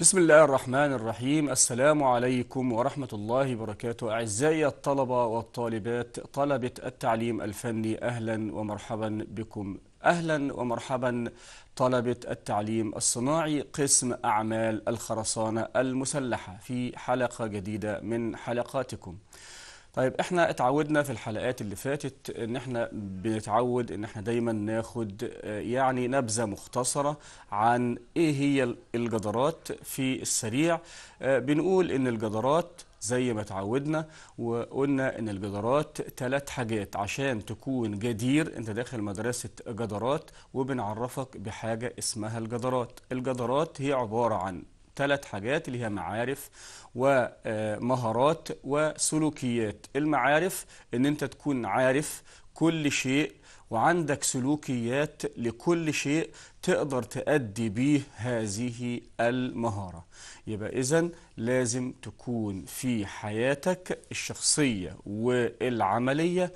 بسم الله الرحمن الرحيم السلام عليكم ورحمة الله وبركاته أعزائي الطلبة والطالبات طلبة التعليم الفني أهلا ومرحبا بكم أهلا ومرحبا طلبة التعليم الصناعي قسم أعمال الخرسانة المسلحة في حلقة جديدة من حلقاتكم طيب احنا اتعودنا في الحلقات اللي فاتت ان احنا بنتعود ان احنا دايما ناخد آه، يعني نبذة مختصرة عن ايه هي الجدارات في السريع آه، بنقول ان الجدارات زي ما اتعودنا وقلنا ان الجدارات ثلاث حاجات عشان تكون جدير انت داخل مدرسة جدارات وبنعرفك بحاجة اسمها الجدارات الجدارات هي عبارة عن ثلاث حاجات اللي هي معارف ومهارات آه، وسلوكيات المعارف ان انت تكون عارف كل شيء وعندك سلوكيات لكل شيء تقدر تأدي به هذه المهارة يبقى إذا لازم تكون في حياتك الشخصية والعملية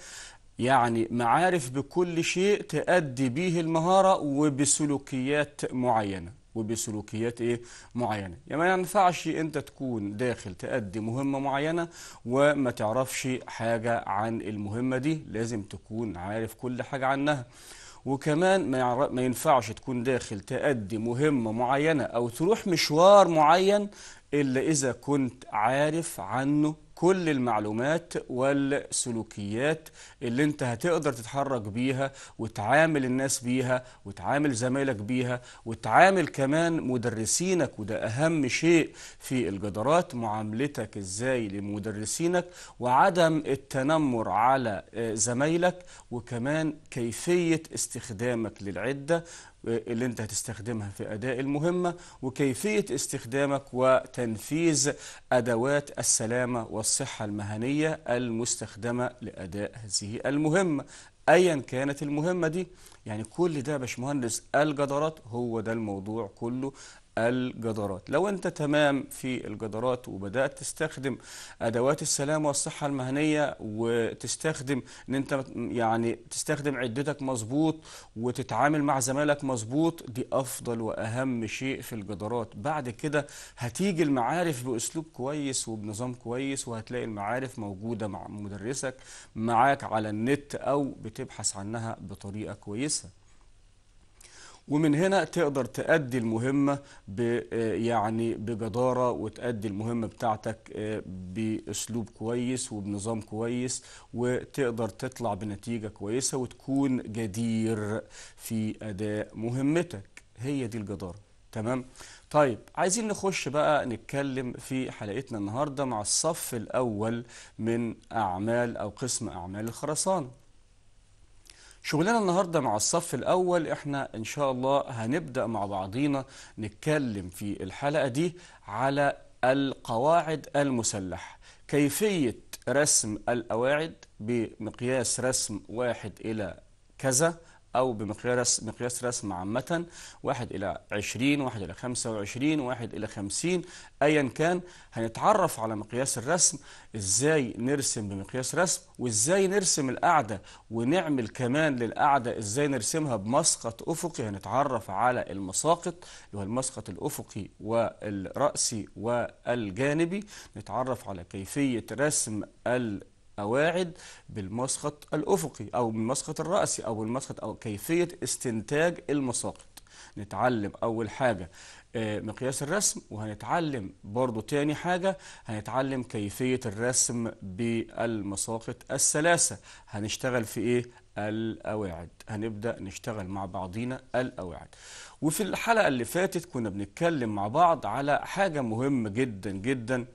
يعني معارف بكل شيء تأدي به المهارة وبسلوكيات معينة وبسلوكيات ايه معينه يعني ما ينفعش انت تكون داخل تأدي مهمه معينه وما تعرفش حاجه عن المهمه دي لازم تكون عارف كل حاجه عنها وكمان ما, ما ينفعش تكون داخل تأدي مهمة معينة أو تروح مشوار معين إلا إذا كنت عارف عنه كل المعلومات والسلوكيات اللي انت هتقدر تتحرك بيها وتعامل الناس بيها وتعامل زمايلك بيها وتعامل كمان مدرسينك وده اهم شيء في الجدارات معاملتك ازاي لمدرسينك وعدم التنمر على آه، زمايلك وكمان كيفية استخدامك للعدة اللي انت هتستخدمها في أداء المهمة وكيفية استخدامك وتنفيذ أدوات السلامة والصحة المهنية المستخدمة لأداء هذه المهمة ايا كانت المهمه دي يعني كل ده يا باشمهندس الجدارات هو ده الموضوع كله الجدارات لو أنت تمام في الجدارات وبدأت تستخدم أدوات السلامة والصحة المهنية وتستخدم أن أنت يعني تستخدم عدتك مظبوط وتتعامل مع زمالك مظبوط دي أفضل وأهم شيء في الجدارات بعد كده هتيجي المعارف بأسلوب كويس وبنظام كويس وهتلاقي المعارف موجودة مع مدرسك معاك على النت أو بتبحث عنها بطريقة كويسة ومن هنا تقدر تأدي المهمة آه، يعني بجدارة وتأدي المهمة بتاعتك آه، بأسلوب كويس وبنظام كويس وتقدر تطلع بنتيجة كويسة وتكون جدير في أداء مهمتك هي دي الجدارة تمام طيب عايزين نخش بقى نتكلم في حلقتنا النهاردة مع الصف الأول من أعمال أو قسم أعمال الخرسانة شغلنا النهاردة مع الصف الأول احنا إن شاء الله هنبدأ مع بعضينا نتكلم في الحلقة دي على القواعد المسلحة كيفية رسم القواعد بمقياس رسم واحد إلى كذا أو بمقياس مقياس رسم عامة 1 إلى 20 1 إلى 25 1 إلى 50 أيا كان هنتعرف على مقياس الرسم إزاي نرسم بمقياس رسم وإزاي نرسم القاعدة ونعمل كمان للقاعدة إزاي نرسمها بمسقط أفقي هنتعرف على المساقط اللي هو المسقط الأفقي والرأسي والجانبي نتعرف على كيفية رسم ال أواعد بالمسقط الأفقي أو بالمسقط الرأسي أو بالمسقط أو كيفية استنتاج المساقط نتعلم أول حاجة آه، مقياس الرسم وهنتعلم برضو تاني حاجة هنتعلم كيفية الرسم بالمساقط الثلاثة هنشتغل في إيه؟ القواعد هنبدأ نشتغل مع بعضينا القواعد وفي الحلقة اللي فاتت كنا بنتكلم مع بعض على حاجة مهمة جدا جدا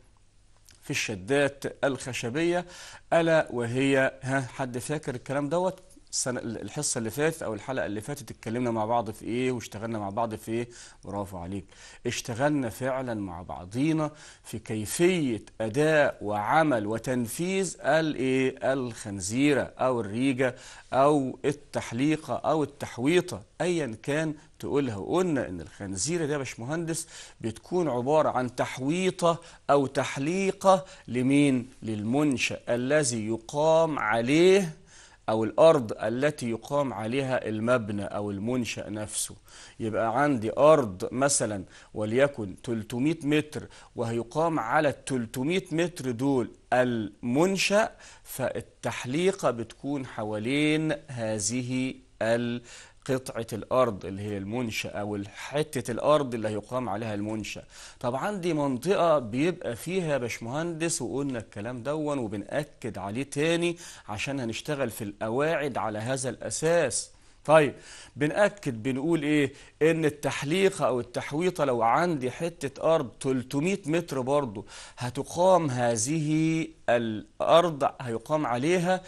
في الشدات الخشبية ألا وهي ها حد فاكر الكلام دوت السنه الحصه اللي فاتت او الحلقه اللي فاتت اتكلمنا مع بعض في ايه واشتغلنا مع بعض في ايه برافو عليك اشتغلنا فعلا مع بعضينا في كيفيه اداء وعمل وتنفيذ الايه الخنزيره او الريجه او التحليقه او التحويطه ايا كان تقولها وقلنا ان الخنزيره ده يا باشمهندس بتكون عباره عن تحويطه او تحليقه لمين للمنشا الذي يقام عليه أو الأرض التي يقام عليها المبنى أو المنشأ نفسه يبقى عندي أرض مثلا وليكن 300 متر وهيقام على ال 300 متر دول المنشأ فالتحليقة بتكون حوالين هذه ال قطعة الأرض اللي هي المنشأ أو حتة الأرض اللي هيقام عليها المنشأ طب عندي منطقة بيبقى فيها باشمهندس وقلنا الكلام دون وبنأكد عليه تاني عشان هنشتغل في القواعد على هذا الأساس طيب بنأكد بنقول إيه إن التحليقة أو التحويطة لو عندي حتة أرض 300 متر برضو هتقام هذه الأرض هيقام عليها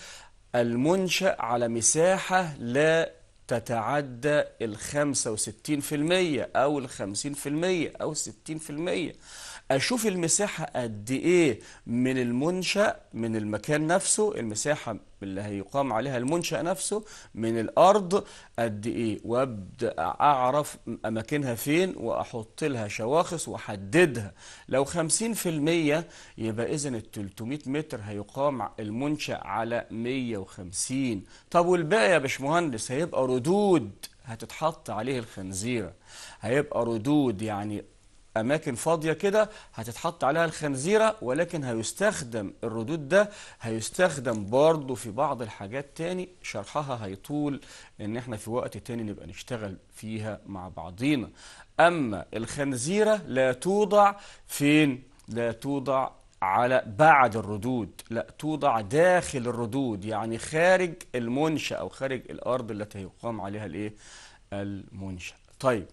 المنشأ على مساحة لا تتعدى ال 65% أو ال 50% أو 60% اشوف المساحه قد ايه من المنشا من المكان نفسه المساحه اللي هيقام عليها المنشا نفسه من الارض قد ايه وابدا اعرف اماكنها فين واحط لها شواخص واحددها لو 50% يبقى اذا ال 300 متر هيقام المنشا على 150 طب والباقي يا باشمهندس هيبقى ردود هتتحط عليه الخنزيره هيبقى ردود يعني اماكن فاضيه كده هتتحط عليها الخنزيره ولكن هيستخدم الردود ده هيستخدم برضه في بعض الحاجات تاني شرحها هيطول ان احنا في وقت تاني نبقى نشتغل فيها مع بعضينا اما الخنزيره لا توضع فين لا توضع على بعد الردود لا توضع داخل الردود يعني خارج المنشأ او خارج الارض التي يقام عليها الايه المنشأ طيب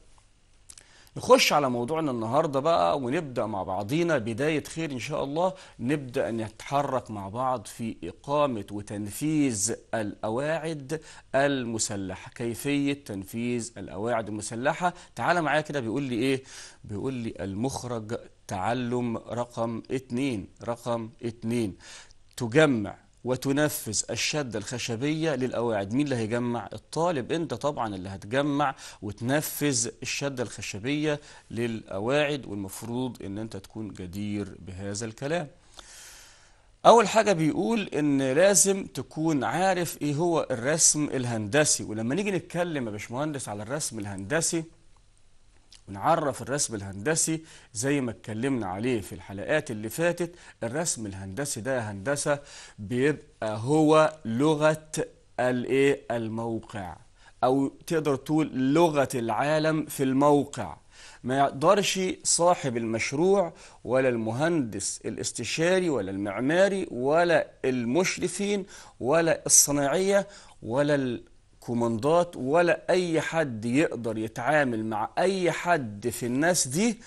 نخش على موضوعنا النهاردة بقى ونبدأ مع بعضينا بداية خير إن شاء الله نبدأ نتحرك مع بعض في إقامة وتنفيذ الأواعد المسلحة كيفية تنفيذ الأواعد المسلحة تعال معايا كده بيقول لي إيه بيقول لي المخرج تعلم رقم اتنين رقم اتنين تجمع وتنفذ الشدة الخشبية للقواعد مين اللي هيجمع الطالب انت طبعا اللي هتجمع وتنفذ الشدة الخشبية للقواعد والمفروض ان انت تكون جدير بهذا الكلام اول حاجة بيقول ان لازم تكون عارف ايه هو الرسم الهندسي ولما نيجي نتكلم يا باشمهندس على الرسم الهندسي ونعرف الرسم الهندسي زي ما اتكلمنا عليه في الحلقات اللي فاتت الرسم الهندسي ده هندسة بيبقى هو لغة الايه الموقع او تقدر تقول لغة العالم في الموقع ما يقدرش صاحب المشروع ولا المهندس الاستشاري ولا المعماري ولا المشرفين ولا الصناعية ولا كوماندات ولا أي حد يقدر يتعامل مع أي حد في الناس دي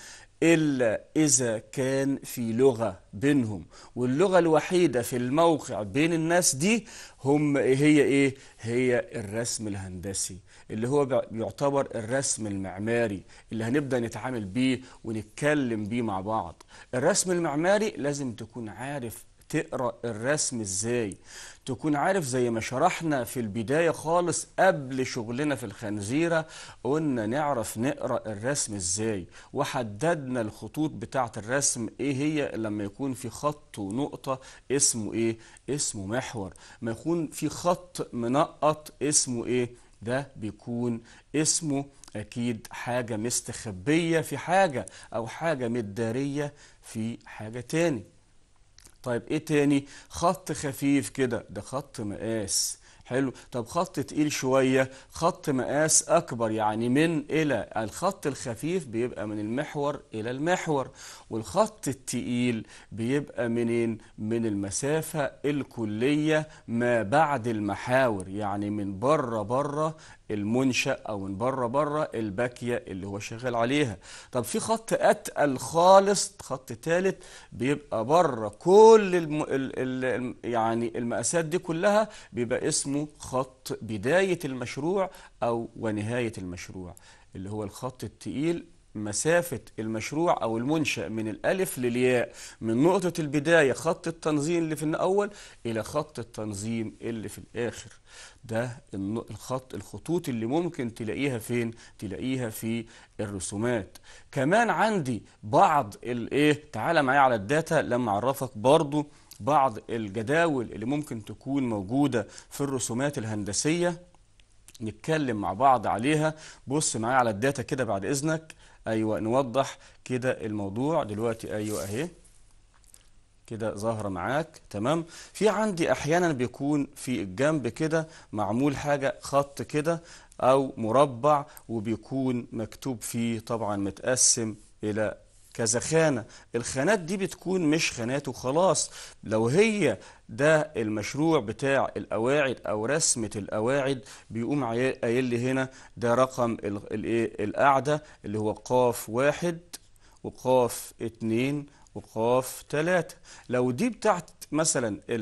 إلا إذا كان في لغة بينهم واللغة الوحيدة في الموقع بين الناس دي هم هي إيه؟ هي الرسم الهندسي اللي هو بيعتبر الرسم المعماري اللي هنبدأ نتعامل بيه ونتكلم بيه مع بعض الرسم المعماري لازم تكون عارف تقرأ الرسم ازاي تكون عارف زي ما شرحنا في البداية خالص قبل شغلنا في الخنزيرة قلنا نعرف نقرأ الرسم ازاي وحددنا الخطوط بتاعة الرسم ايه هي لما يكون في خط ونقطة اسمه ايه اسمه محور ما يكون في خط منقط اسمه ايه ده بيكون اسمه أكيد حاجة مستخبية في حاجة أو حاجة مدارية في حاجة تاني طيب ايه تاني خط خفيف كده ده خط مقاس حلو طب خط تقيل شوية خط مقاس أكبر يعني من إلى الخط الخفيف بيبقى من المحور إلى المحور والخط التقيل بيبقى منين من المسافة الكلية ما بعد المحاور يعني من بره بره المنشأ أو من بره بره الباكية اللي هو شغال عليها طب في خط أتقل خالص خط ثالث بيبقى بره كل الم... ال... ال... يعني المقاسات دي كلها بيبقى اسمه خط بداية المشروع أو ونهاية المشروع اللي هو الخط التقيل مسافة المشروع أو المنشأ من الألف للياء من نقطة البداية خط التنظيم اللي في الأول إلى خط التنظيم اللي في الآخر ده الخط الخطوط اللي ممكن تلاقيها فين تلاقيها في الرسومات كمان عندي بعض الايه تعالى معايا على الداتا لما اعرفك برضو بعض الجداول اللي ممكن تكون موجودة في الرسومات الهندسية نتكلم مع بعض عليها بص معايا على الداتا كده بعد إذنك ايوه نوضح كده الموضوع دلوقتي ايوه اهي كده ظاهرة معاك تمام في عندي احيانا بيكون في الجنب كده معمول حاجة خط كده او مربع وبيكون مكتوب فيه طبعا متقسم الى كذا خانة الخانات دي بتكون مش خانات وخلاص لو هي ده المشروع بتاع القواعد أو رسمة القواعد بيقوم قايل لي هنا ده رقم الايه القاعدة اللي هو قاف واحد وقاف اتنين وقاف تلاتة لو دي بتاعت مثلا آه،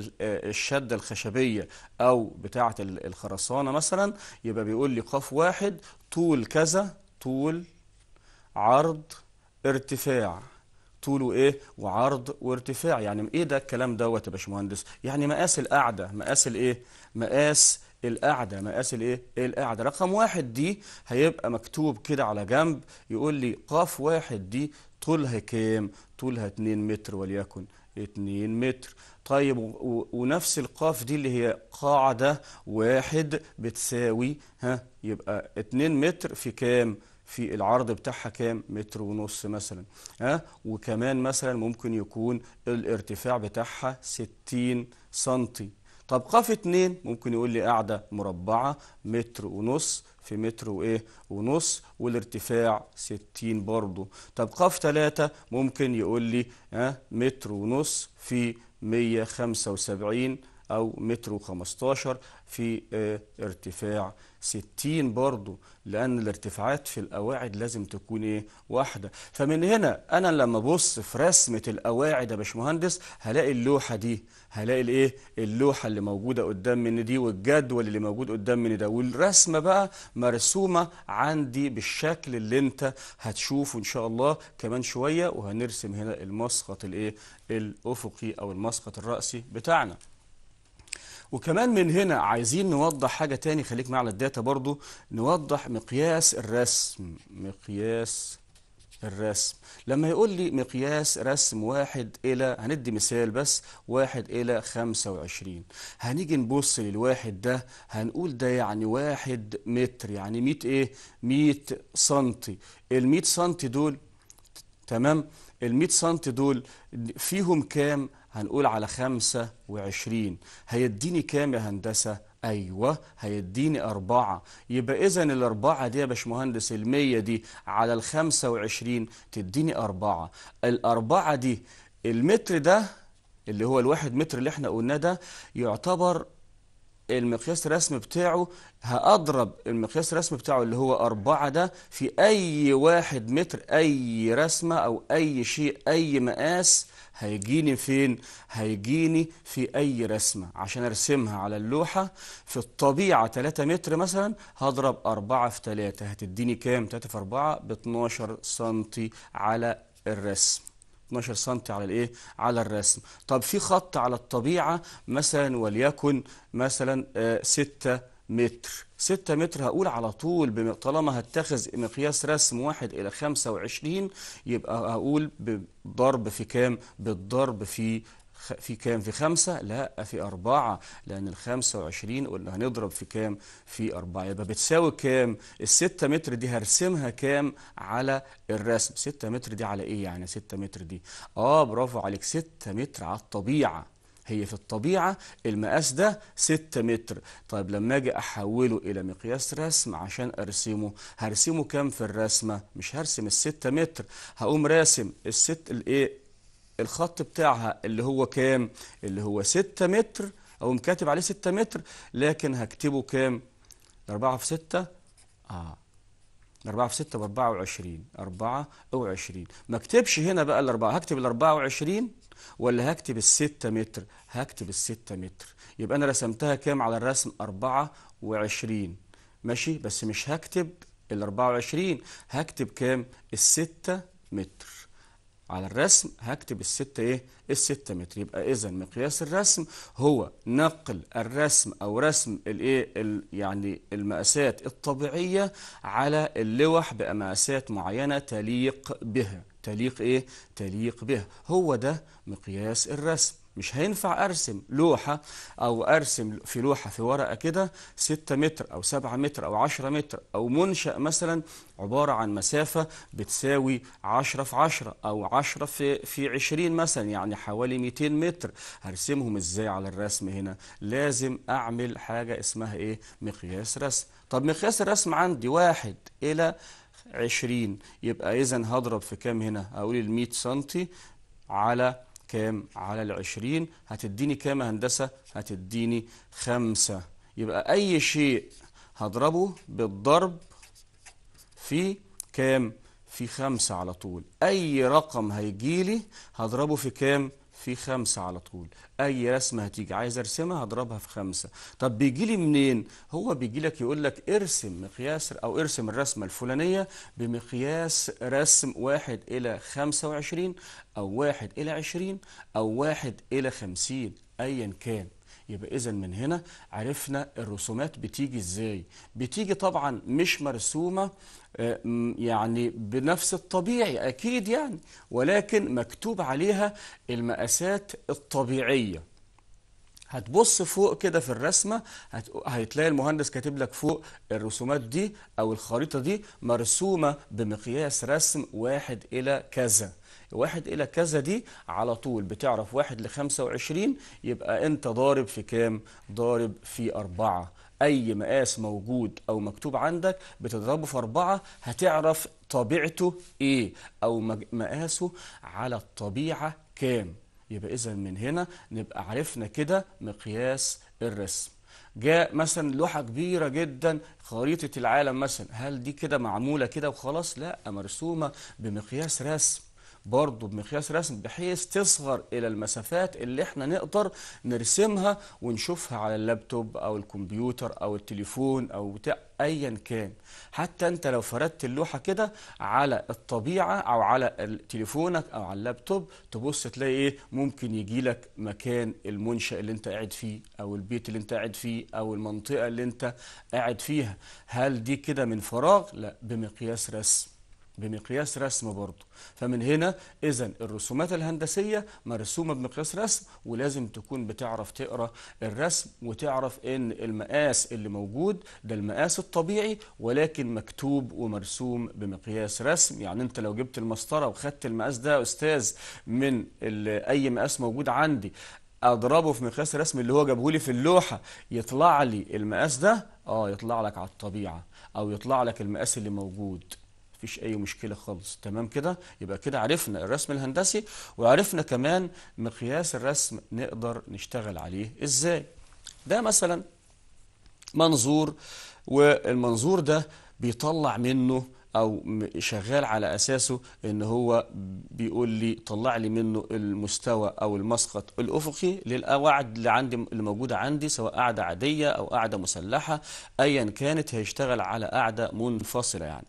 الشدة الخشبية أو بتاعت الخرسانة مثلا يبقى بيقول لي قاف واحد طول كذا طول عرض ارتفاع طوله ايه وعرض وارتفاع يعني ايه ده الكلام دوت يا باشمهندس يعني مقاس القعده مقاس الايه مقاس القعده مقاس الايه القعده رقم واحد دي هيبقى مكتوب كده على جنب يقول لي قاف واحد دي طولها كام طولها 2 متر وليكن 2 متر طيب ونفس القاف دي اللي هي قاعده واحد بتساوي ها يبقى 2 متر في كام في العرض بتاعها كام متر ونص مثلا ها وكمان مثلا ممكن يكون الارتفاع بتاعها 60 سنتي طب قاف اتنين ممكن يقول لي قاعدة مربعة متر ونص في متر وايه ونص والارتفاع 60 برضه طب قاف تلاتة ممكن يقول لي ها متر ونص في 175 أو متر و15 في آه، ارتفاع 60 برضو لأن الارتفاعات في القواعد لازم تكون إيه واحدة فمن هنا أنا لما أبص في رسمة القواعد يا باشمهندس هلاقي اللوحة دي هلاقي الإيه اللوحة اللي موجودة قدام من دي والجدول اللي موجود قدام من ده والرسمة بقى مرسومة عندي بالشكل اللي أنت هتشوفه إن شاء الله كمان شوية وهنرسم هنا المسقط الإيه الأفقي أو المسقط الرأسي بتاعنا وكمان من هنا عايزين نوضح حاجة تاني خليك معنا الداتا برضو نوضح مقياس الرسم مقياس الرسم لما يقول لي مقياس رسم واحد إلى هندي مثال بس واحد إلى خمسة وعشرين هنيجي نبص للواحد ده هنقول ده يعني واحد متر يعني ميت إيه ميت سنتي الميت سنتي دول تمام ال 100 سم دول فيهم كام هنقول على 25 هيديني كام يا هندسه ايوه هيديني أربعة يبقى اذا الأربعة دي يا باشمهندس 100 دي على ال 25 تديني أربعة الأربعة دي المتر ده اللي هو الواحد متر اللي احنا قلناه ده يعتبر المقياس الرسمي بتاعه هأضرب المقياس الرسمي بتاعه اللي هو أربعة ده في أي واحد متر أي رسمة أو أي شيء أي مقاس هيجيني فين؟ هيجيني في أي رسمة عشان أرسمها على اللوحة في الطبيعة 3 متر مثلا هضرب 4 في 3 هتديني كام؟ 3 في 4 ب 12 سنتي على الرسم 12 سم على الايه على الرسم طب في خط على الطبيعه مثلا وليكن مثلا 6 آه، متر 6 متر هقول على طول طالما هتخذ مقياس رسم 1 إلى 25 يبقى هقول بالضرب في كام بالضرب في في كام في خمسة لا في أربعة لأن الخمسة وعشرين قلنا هنضرب في كام في أربعة يبقى بتساوي كام الستة متر دي هرسمها كام على الرسم ستة متر دي على إيه يعني ستة متر دي آه برافو عليك ستة متر على الطبيعة هي في الطبيعة المقاس ده 6 متر طيب لما أجي أحوله إلى مقياس رسم عشان أرسمه هرسمه كام في الرسمة مش هرسم الستة متر هقوم راسم الست الإيه الخط بتاعها اللي هو كام اللي هو 6 متر او مكاتب عليه 6 متر لكن هكتبه كام 4 في 6 اه 4 في 6 ب 24 4 20 ما اكتبش هنا بقى 4 هكتب ال 24 ولا هكتب ال 6 متر هكتب ال 6 متر يبقى انا رسمتها كام على الرسم 24 ماشي بس مش هكتب ال 24 هكتب كام ال 6 متر على الرسم هكتب الستة ايه الستة متر يبقى اذا مقياس الرسم هو نقل الرسم او رسم الايه يعني المقاسات الطبيعية على اللوح بمقاسات معينة تليق بها تليق ايه تليق بها هو ده مقياس الرسم مش هينفع ارسم لوحه او ارسم في لوحه في ورقه كده 6 متر او 7 متر او 10 متر او منشا مثلا عباره عن مسافه بتساوي 10 في 10 او 10 في في 20 مثلا يعني حوالي 200 متر هرسمهم ازاي على الرسم هنا لازم اعمل حاجه اسمها ايه مقياس رسم طب مقياس الرسم عندي واحد الى 20 يبقى اذا هضرب في كام هنا اقول ال 100 سم على كام على العشرين هتديني كام هندسة هتديني خمسة يبقى أي شيء هضربه بالضرب في كام في خمسة على طول أي رقم هيجيلي هضربه في كام في خمسة على طول أي رسمة هتيجي عايز أرسمها هضربها في خمسة طب بيجي لي منين هو بيجي لك يقول لك ارسم مقياس أو ارسم الرسمة الفلانية بمقياس رسم واحد إلى خمسة وعشرين أو واحد إلى عشرين أو واحد إلى خمسين أيا كان يبقى اذا من هنا عرفنا الرسومات بتيجي ازاي بتيجي طبعا مش مرسومه آه، يعني بنفس الطبيعي اكيد يعني ولكن مكتوب عليها المقاسات الطبيعيه هتبص فوق كده في الرسمة هت... هتلاقي المهندس كاتب لك فوق الرسومات دي أو الخريطة دي مرسومة بمقياس رسم واحد إلى كذا واحد إلى كذا دي على طول بتعرف واحد لخمسة وعشرين يبقى أنت ضارب في كام؟ ضارب في أربعة أي مقاس موجود أو مكتوب عندك بتضربه في أربعة هتعرف طبيعته إيه أو مقاسه على الطبيعة كام يبقى إذا من هنا نبقى عرفنا كده مقياس الرسم جاء مثلا لوحة كبيرة جدا خريطة العالم مثلا هل دي كده معمولة كده وخلاص لا مرسومة بمقياس رسم برضه بمقياس رسم بحيث تصغر الى المسافات اللي احنا نقدر نرسمها ونشوفها على اللابتوب او الكمبيوتر او التليفون او بتاع ايا كان حتى انت لو فردت اللوحه كده على الطبيعه او على تليفونك او على اللابتوب تبص تلاقي ايه ممكن يجي لك مكان المنشا اللي انت قاعد فيه او البيت اللي انت قاعد فيه او المنطقه اللي انت قاعد فيها هل دي كده من فراغ لا بمقياس رسم بمقياس رسم برضه فمن هنا اذا الرسومات الهندسيه مرسومه بمقياس رسم ولازم تكون بتعرف تقرا الرسم وتعرف ان المقاس اللي موجود ده المقاس الطبيعي ولكن مكتوب ومرسوم بمقياس رسم يعني انت لو جبت المسطره وخدت المقاس ده يا استاذ من اي مقاس موجود عندي اضربه في مقياس الرسم اللي هو جابه لي في اللوحه يطلع لي المقاس ده اه يطلع لك على الطبيعه او يطلع لك المقاس اللي موجود فيش اي مشكله خالص تمام كده يبقى كده عرفنا الرسم الهندسي وعرفنا كمان مقياس الرسم نقدر نشتغل عليه ازاي ده مثلا منظور والمنظور ده بيطلع منه او شغال على اساسه ان هو بيقول لي طلع لي منه المستوى او المسقط الافقي للقواعد اللي عندي اللي موجوده عندي سواء قاعده عاديه او قاعده مسلحه ايا كانت هيشتغل على قاعده منفصله يعني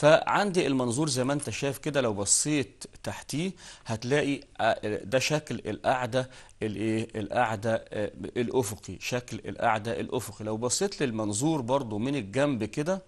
فعندي المنظور زي ما انت شايف كده لو بصيت تحتيه هتلاقي آه، ده شكل القعدة الايه آه، الافقي شكل القعدة الافقي لو بصيت للمنظور برضو من الجنب كده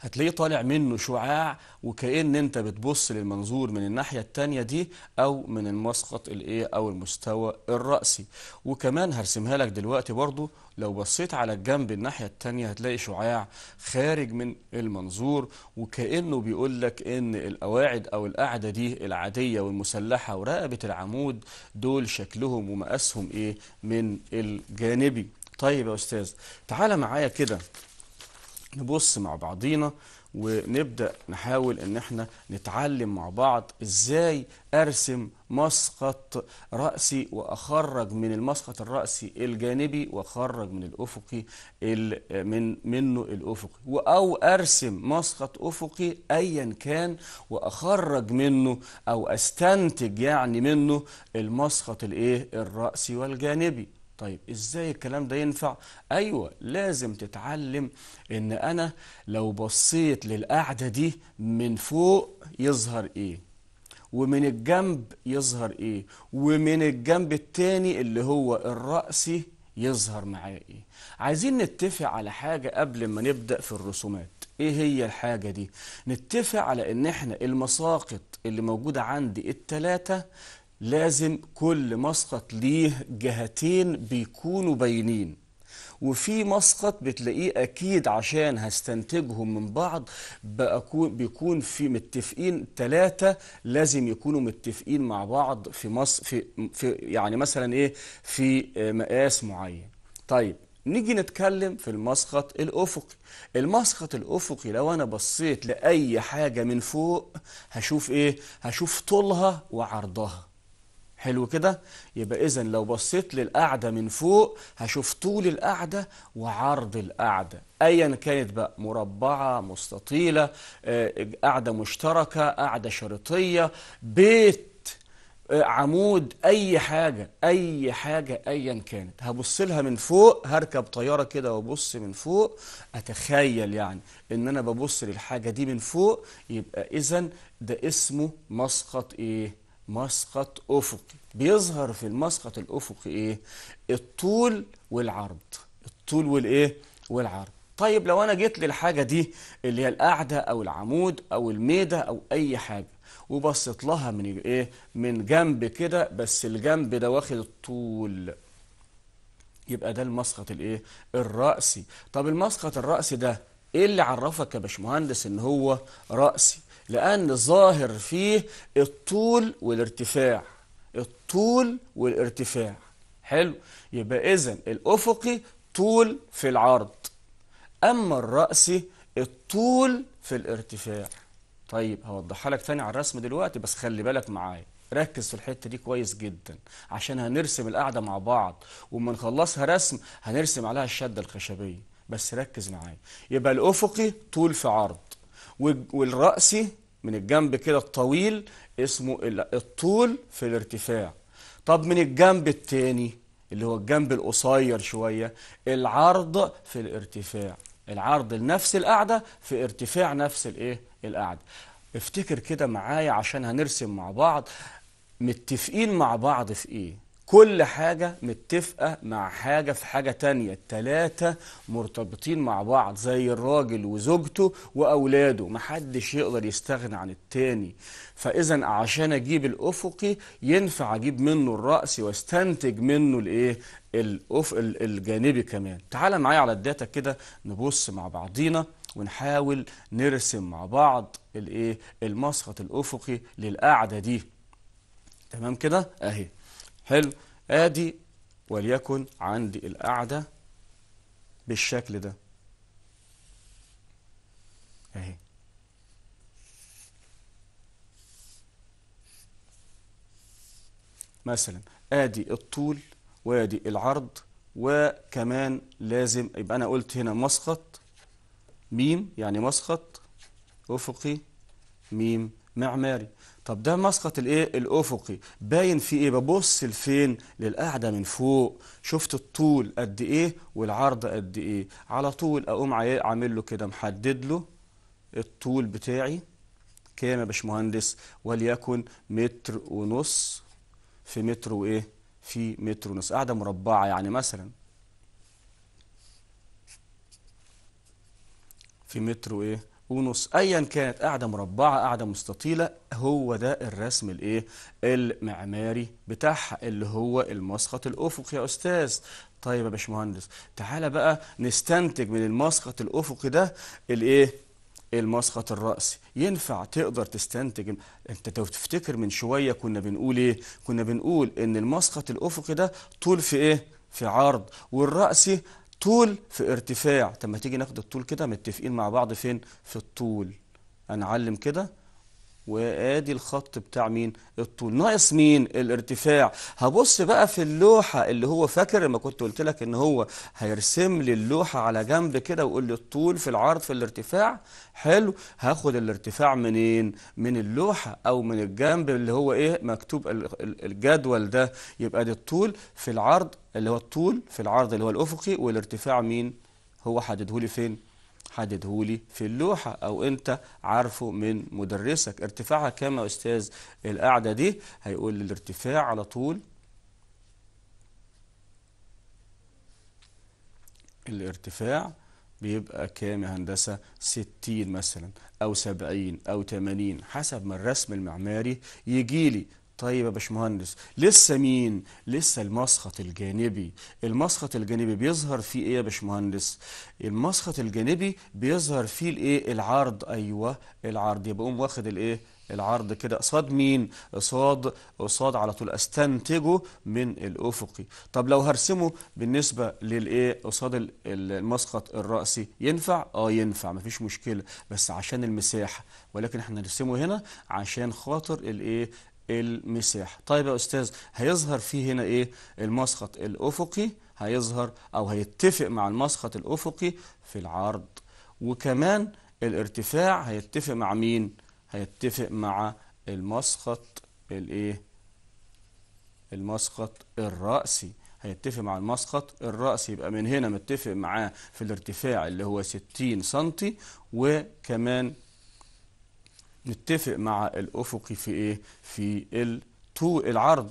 هتلاقيه طالع منه شعاع وكأن انت بتبص للمنظور من الناحية التانية دي او من المسقط الايه او المستوى الرأسي وكمان هرسمها لك دلوقتي برضو لو بصيت على الجنب الناحية التانية هتلاقي شعاع خارج من المنظور وكأنه بيقول لك ان القواعد او القاعدة دي العادية والمسلحة ورقبة العمود دول شكلهم ومقاسهم ايه من الجانبي طيب يا استاذ تعالى معايا كده نبص مع بعضينا ونبدأ نحاول ان احنا نتعلم مع بعض ازاي ارسم مسقط رأسي واخرج من المسقط الرأسي الجانبي واخرج من الافقي من منه الافقي او ارسم مسقط افقي ايا كان واخرج منه او استنتج يعني منه المسقط الايه الرأسي والجانبي طيب ازاي الكلام ده ينفع ايوه لازم تتعلم ان انا لو بصيت للقعده دي من فوق يظهر ايه ومن الجنب يظهر ايه ومن الجنب التاني اللي هو الرأسي يظهر معايا ايه عايزين نتفق على حاجه قبل ما نبدا في الرسومات ايه هي الحاجه دي نتفق على ان احنا المساقط اللي موجوده عندي التلاتة لازم كل مسقط ليه جهتين بيكونوا باينين وفي مسقط بتلاقيه اكيد عشان هستنتجهم من بعض بأكون بيكون في متفقين ثلاثه لازم يكونوا متفقين مع بعض في مص في, في يعني مثلا ايه في مقاس معين طيب نيجي نتكلم في المسقط الافقي المسقط الافقي لو انا بصيت لاي حاجه من فوق هشوف ايه هشوف طولها وعرضها حلو كده يبقى اذا لو بصيت للقعده من فوق هشوف طول القعده وعرض القعده ايا كانت بقى مربعه مستطيله آه، قعده مشتركه قعده شريطيه بيت آه، عمود اي حاجه اي حاجه ايا كانت هبص لها من فوق هركب طياره كده وابص من فوق اتخيل يعني ان انا ببص للحاجه دي من فوق يبقى اذا ده اسمه مسقط ايه مسقط افقي بيظهر في المسقط الافقي ايه الطول والعرض الطول والايه والعرض طيب لو انا جيت للحاجه دي اللي هي القاعده او العمود او الميده او اي حاجه وبصيت لها من ايه من جنب كده بس الجنب ده واخد الطول يبقى ده المسقط الايه الراسي طب المسقط الراسي ده ايه اللي عرفك يا باشمهندس ان هو راسي لأن ظاهر فيه الطول والارتفاع الطول والارتفاع حلو يبقى إذا الأفقي طول في العرض أما الرأسي الطول في الارتفاع طيب هوضحها لك تاني على الرسم دلوقتي بس خلي بالك معايا ركز في الحته دي كويس جدا عشان هنرسم القعده مع بعض وما نخلصها رسم هنرسم عليها الشده الخشبيه بس ركز معايا يبقى الافقي طول في عرض والرأسي من الجنب كده الطويل اسمه الطول في الارتفاع طب من الجنب التاني اللي هو الجنب القصير شوية العرض في الارتفاع العرض لنفس القعدة في ارتفاع نفس الايه القعدة افتكر كده معايا عشان هنرسم مع بعض متفقين مع بعض في ايه كل حاجة متفقة مع حاجة في حاجة تانية التلاتة مرتبطين مع بعض زي الراجل وزوجته وأولاده محدش يقدر يستغنى عن التاني فإذا عشان أجيب الأفقي ينفع أجيب منه الرأس واستنتج منه الإيه الأفق الجانبي كمان تعال معايا على الداتا كده نبص مع بعضينا ونحاول نرسم مع بعض الإيه المسقط الأفقي للقعدة دي تمام كده أهي حلو ادي وليكن عندي القاعدة بالشكل ده اهي مثلا ادي الطول وادي العرض وكمان لازم يبقى انا قلت هنا مسقط ميم يعني مسقط افقي ميم معماري طب ده مسقط الايه الافقي باين فيه ايه ببص لفين للقعده من فوق شفت الطول قد ايه والعرض قد ايه على طول اقوم عامل له كده محدد له الطول بتاعي كام يا باشمهندس وليكن متر ونص في متر وايه في متر ونص قاعده مربعه يعني مثلا في متر وايه ونص أيا كانت قاعدة مربعة قاعدة مستطيلة هو ده الرسم الإيه المعماري بتاعها اللي هو المسقط الأفقي يا أستاذ طيب يا باشمهندس تعالى بقى نستنتج من المسقط الأفقي ده الإيه المسقط الرأسي ينفع تقدر تستنتج انت تفتكر من شوية كنا بنقول ايه كنا بنقول ان المسقط الأفقي ده طول في ايه في عرض والرأسي طول في ارتفاع طب ما تيجي ناخد الطول كده متفقين مع بعض فين في الطول هنعلم كده وادي الخط بتاع مين الطول ناقص مين الارتفاع هبص بقى في اللوحه اللي هو فاكر لما كنت قلت لك ان هو هيرسم لي اللوحه على جنب كده ويقول لي الطول في العرض في الارتفاع حلو هاخد الارتفاع منين من اللوحه او من الجنب اللي هو ايه مكتوب الجدول ده يبقى ده الطول في العرض اللي هو الطول في العرض اللي هو الافقي والارتفاع مين هو حددهولي فين حددهولي في اللوحة أو أنت عارفه من مدرسك ارتفاعها كام يا أستاذ القاعدة دي هيقول لي الارتفاع على طول الارتفاع بيبقى كام يا هندسة 60 مثلا أو 70 أو 80 حسب ما الرسم المعماري يجي لي طيب يا باشمهندس لسه مين لسه المسخط الجانبي المسخط الجانبي بيظهر فيه ايه يا باشمهندس المسخط الجانبي بيظهر فيه الايه العرض ايوه العرض يبقى اقوم واخد الايه العرض كده قصاد مين قصاد قصاد على طول استنتجه من الافقي طب لو هرسمه بالنسبه للايه قصاد المسقط الراسي ينفع اه ينفع مفيش مشكله بس عشان المساحه ولكن احنا نرسمه هنا عشان خاطر الايه المساحة طيب يا أستاذ هيظهر فيه هنا إيه المسقط الأفقي هيظهر أو هيتفق مع المسقط الأفقي في العرض وكمان الارتفاع هيتفق مع مين هيتفق مع المسقط الايه المسقط الرأسي هيتفق مع المسقط الرأسي يبقى من هنا متفق معاه في الارتفاع اللي هو 60 سم وكمان نتفق مع الأفقي في إيه؟ في الطول العرض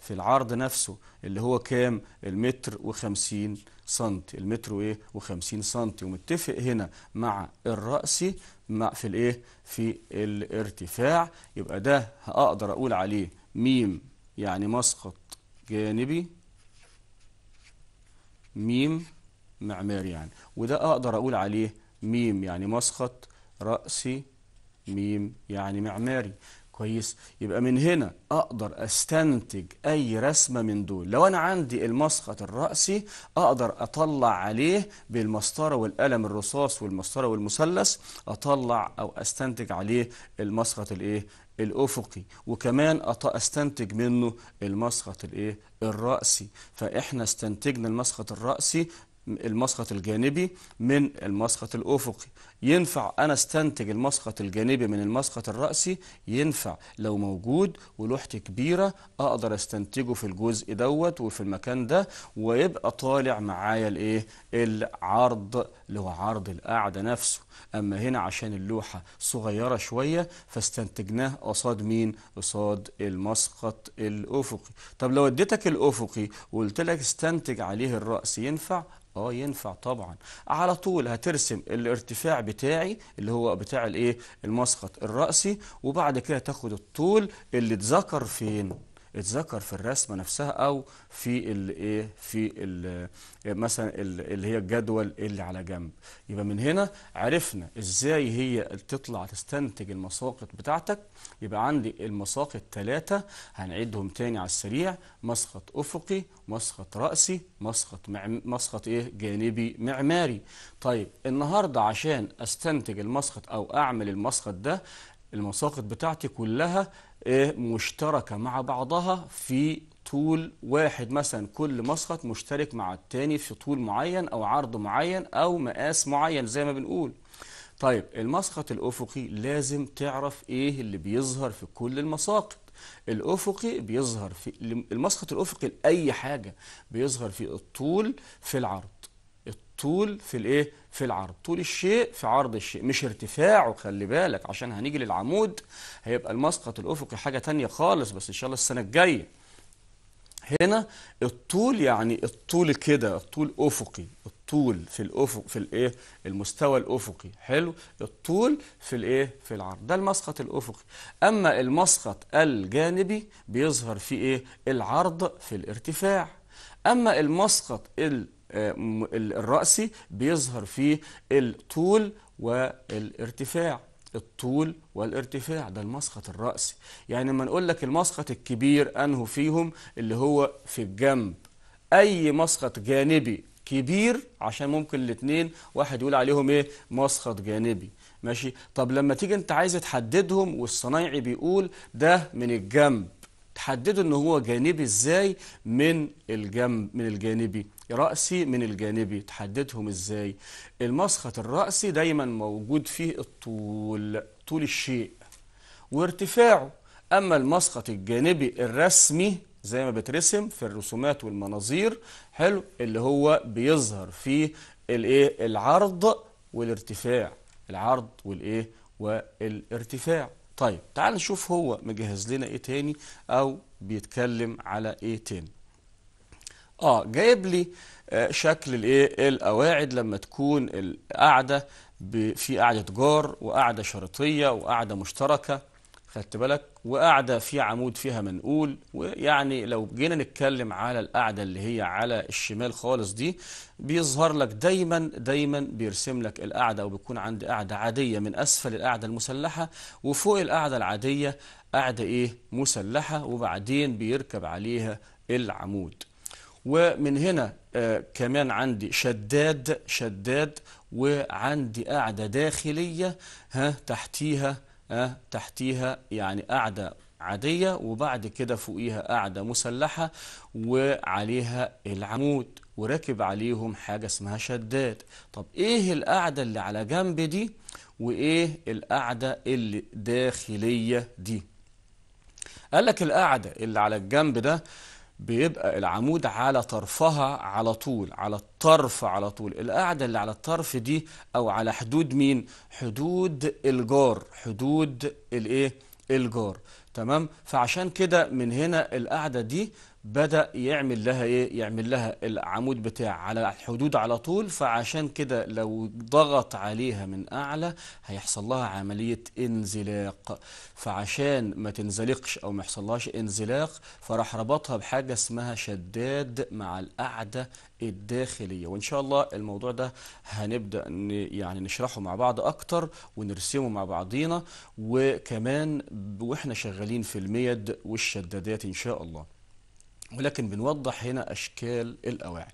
في العرض نفسه اللي هو كام المتر وخمسين سنتي المتر وايه وخمسين سنتي ومتفق هنا مع الرأسي مع في الايه في الارتفاع يبقى ده هقدر اقول عليه ميم يعني مسقط جانبي ميم معماري يعني وده اقدر اقول عليه ميم يعني مسقط رأسي ميم يعني معماري كويس يبقى من هنا اقدر استنتج اي رسمه من دول لو انا عندي المسقط الراسي اقدر اطلع عليه بالمسطره والقلم الرصاص والمسطره والمثلث اطلع او استنتج عليه المسقط الايه الافقي وكمان استنتج منه المسقط الايه الراسي فاحنا استنتجنا المسقط الراسي المسقط الجانبي من المسقط الأفقي ينفع أنا استنتج المسقط الجانبي من المسقط الرأسي ينفع لو موجود ولوحتي كبيرة أقدر استنتجه في الجزء دوت وفي المكان ده ويبقى طالع معايا الإيه العرض اللي هو عرض القاعدة نفسه أما هنا عشان اللوحة صغيرة شوية فاستنتجناه قصاد مين؟ قصاد المسقط الأفقي طب لو اديتك الأفقي وقلت لك استنتج عليه الرأس ينفع اه ينفع طبعا على طول هترسم الارتفاع بتاعي اللي هو بتاع الايه المسقط الرأسي وبعد كده تاخد الطول اللي اتذكر فين اتذكر في الرسمه نفسها او في الايه في الـ إيه، مثلا اللي هي الجدول اللي على جنب يبقى من هنا عرفنا ازاي هي تطلع تستنتج المساقط بتاعتك يبقى عندي المساقط ثلاثه هنعدهم تاني على السريع مسقط افقي مسقط راسي مسقط مسقط ايه جانبي معماري طيب النهارده عشان استنتج المسقط او اعمل المسقط ده المساقط بتاعتي كلها إيه، مشتركة مع بعضها في طول واحد مثلا كل مسقط مشترك مع التاني في طول معين أو عرض معين أو مقاس معين زي ما بنقول طيب المسقط الأفقي لازم تعرف إيه اللي بيظهر في كل المساقط الأفقي بيظهر في المسقط الأفقي لأي حاجة بيظهر في الطول في العرض طول في الايه في العرض طول الشيء في عرض الشيء مش ارتفاعه خلي بالك عشان هنيجي للعمود هيبقى المسقط الافقي حاجه تانية خالص بس ان شاء الله السنه الجايه هنا الطول يعني الطول كده الطول افقي الطول في الافق في الايه المستوى الافقي حلو الطول في الايه في العرض ده المسقط الافقي اما المسقط الجانبي بيظهر في ايه العرض في الارتفاع اما المسقط آه، الرأسي بيظهر فيه الطول والارتفاع الطول والارتفاع ده المسقط الرأسي يعني لما نقول لك المسقط الكبير أنه فيهم اللي هو في الجنب أي مسقط جانبي كبير عشان ممكن الاثنين واحد يقول عليهم ايه مسقط جانبي ماشي طب لما تيجي انت عايز تحددهم والصنايعي بيقول ده من الجنب تحددوا ان هو جانبي ازاي من الجنب من الجانبي رأسي من الجانبي تحددهم ازاي المسخط الرأسي دايما موجود فيه الطول طول الشيء وارتفاعه اما المسقط الجانبي الرسمي زي ما بترسم في الرسومات والمناظير حلو اللي هو بيظهر فيه الايه العرض والارتفاع العرض والايه والارتفاع طيب تعال نشوف هو مجهز لنا ايه تاني او بيتكلم على ايه تاني اه جايب لي آه شكل الايه القواعد لما تكون القاعده في قاعده جار وقاعده شريطيه وقاعده مشتركه خدت بالك وقاعدة في عمود فيها منقول ويعني لو جينا نتكلم على القاعدة اللي هي على الشمال خالص دي بيظهر لك دايما دايما بيرسم لك القاعدة أو بيكون عند قاعدة عادية من أسفل القاعدة المسلحة وفوق القاعدة العادية قاعدة إيه مسلحة وبعدين بيركب عليها العمود ومن هنا آه كمان عندي شداد شداد وعندي قاعدة داخلية ها تحتيها أه تحتيها يعني قاعدة عادية وبعد كده فوقيها قاعدة مسلحة وعليها العمود وراكب عليهم حاجة اسمها شداد طب ايه القاعدة اللي على جنب دي وايه القاعدة اللي داخلية دي قال لك القاعدة اللي على الجنب ده بيبقى العمود على طرفها على طول على الطرف على طول القاعدة اللي على الطرف دي أو على حدود مين حدود الجار حدود الايه الجار تمام فعشان كده من هنا القاعدة دي بدأ يعمل لها إيه؟ يعمل لها العمود بتاع على الحدود على طول فعشان كده لو ضغط عليها من أعلى هيحصل لها عملية انزلاق فعشان ما تنزلقش أو ما يحصلهاش انزلاق فراح ربطها بحاجة اسمها شداد مع القعدة الداخلية وإن شاء الله الموضوع ده هنبدأ يعني نشرحه مع بعض أكتر ونرسمه مع بعضينا وكمان وإحنا شغالين في الميد والشدادات إن شاء الله ولكن بنوضح هنا أشكال القواعد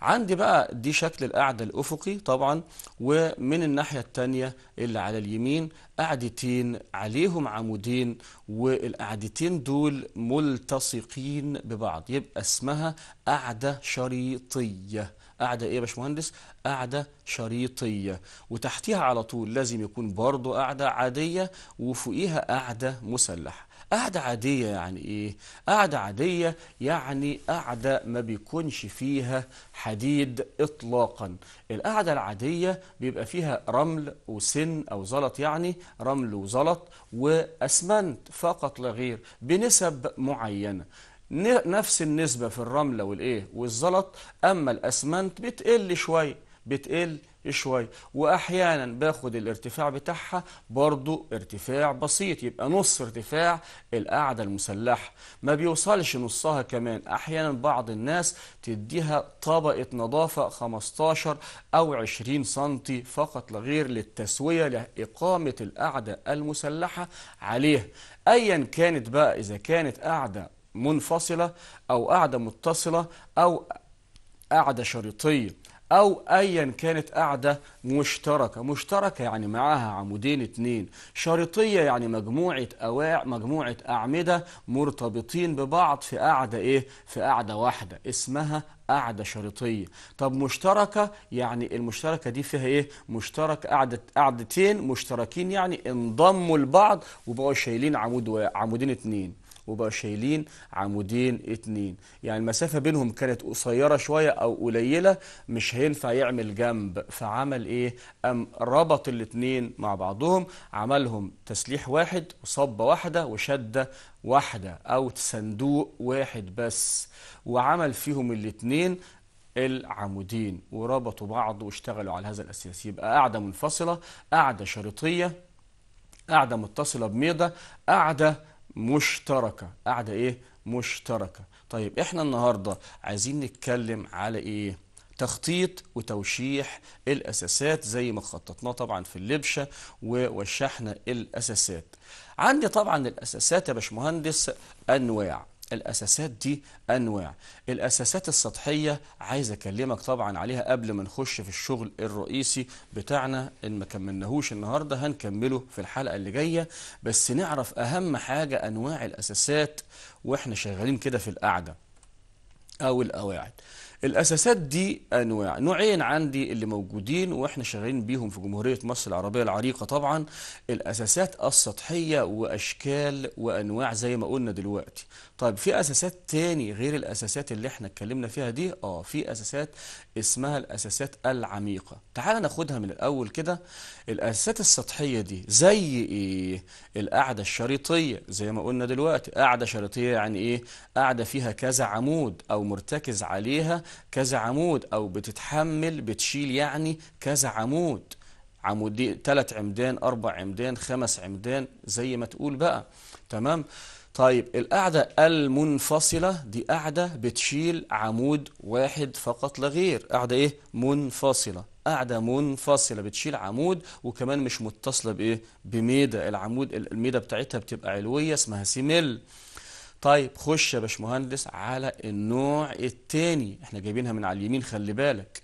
عندي بقى دي شكل القاعدة الأفقي طبعا ومن الناحية التانية اللي على اليمين قاعدتين عليهم عمودين والقاعدتين دول ملتصقين ببعض يبقى اسمها قاعدة شريطية قاعدة ايه يا باشمهندس؟ قاعدة شريطية وتحتيها على طول لازم يكون برضو قاعدة عادية وفوقيها قاعدة مسلحة قعدة عادية يعني إيه؟ قعدة عادية يعني قعدة ما بيكونش فيها حديد إطلاقا القعدة العادية بيبقى فيها رمل وسن أو زلط يعني رمل وزلط وأسمنت فقط لا غير بنسب معينة نفس النسبة في الرملة والإيه والزلط أما الأسمنت بتقل شوية بتقل شوية واحيانا باخد الارتفاع بتاعها برضو ارتفاع بسيط يبقى نص ارتفاع القاعدة المسلحة ما بيوصلش نصها كمان احيانا بعض الناس تديها طبقة نظافة 15 او 20 سنتي فقط لغير للتسوية لإقامة القاعدة المسلحة عليها ايا كانت بقى اذا كانت قاعدة منفصلة او قاعدة متصلة او قاعدة شريطية أو أيا كانت قاعدة مشتركة مشتركة يعني معاها عمودين اتنين شريطية يعني مجموعة أواع مجموعة أعمدة مرتبطين ببعض في قاعدة إيه في قاعدة واحدة اسمها قاعدة شريطية طب مشتركة يعني المشتركة دي فيها إيه مشترك قاعدة قاعدتين مشتركين يعني انضموا لبعض وبقوا شايلين عمود عمودين اتنين وبقوا شايلين عمودين اتنين يعني المسافة بينهم كانت قصيرة شوية أو قليلة مش هينفع يعمل جنب فعمل إيه أم ربط الاتنين مع بعضهم عملهم تسليح واحد وصبة واحدة وشدة واحدة أو صندوق واحد بس وعمل فيهم الاتنين العمودين وربطوا بعض واشتغلوا على هذا الأساس يبقى قاعدة منفصلة قاعدة شريطية قاعدة متصلة بميضة قاعدة مشتركه قاعده ايه مشتركه طيب احنا النهارده عايزين نتكلم على ايه تخطيط وتوشيح الاساسات زي ما خططناه طبعا في اللبشه ووشحنا الاساسات عندي طبعا الاساسات يا باشمهندس انواع الأساسات دي أنواع الأساسات السطحية عايز أكلمك طبعا عليها قبل ما نخش في الشغل الرئيسي بتاعنا إن ما كملناهوش النهاردة هنكمله في الحلقة اللي جاية بس نعرف أهم حاجة أنواع الأساسات وإحنا شغالين كده في القعدة أو القواعد الاساسات دي انواع نوعين عندي اللي موجودين واحنا شغالين بيهم في جمهوريه مصر العربيه العريقه طبعا الاساسات السطحيه واشكال وانواع زي ما قلنا دلوقتي طيب في اساسات تاني غير الاساسات اللي احنا اتكلمنا فيها دي اه في اساسات اسمها الاساسات العميقه تعال ناخدها من الاول كده الاساسات السطحيه دي زي ايه القاعده الشريطيه زي ما قلنا دلوقتي قاعده شريطيه يعني ايه قاعده فيها كذا عمود او مرتكز عليها كذا عمود أو بتتحمل بتشيل يعني كذا عمود عمودين ثلاث عمدان أربع عمدان خمس عمدان زي ما تقول بقى تمام طيب القاعدة المنفصلة دي قاعدة بتشيل عمود واحد فقط لا غير قاعدة إيه منفصلة قاعدة منفصلة بتشيل عمود وكمان مش متصلة بإيه بميدة العمود الميدة بتاعتها بتبقى علوية اسمها سيميل طيب خش يا باشمهندس على النوع الثاني احنا جايبينها من على اليمين خلي بالك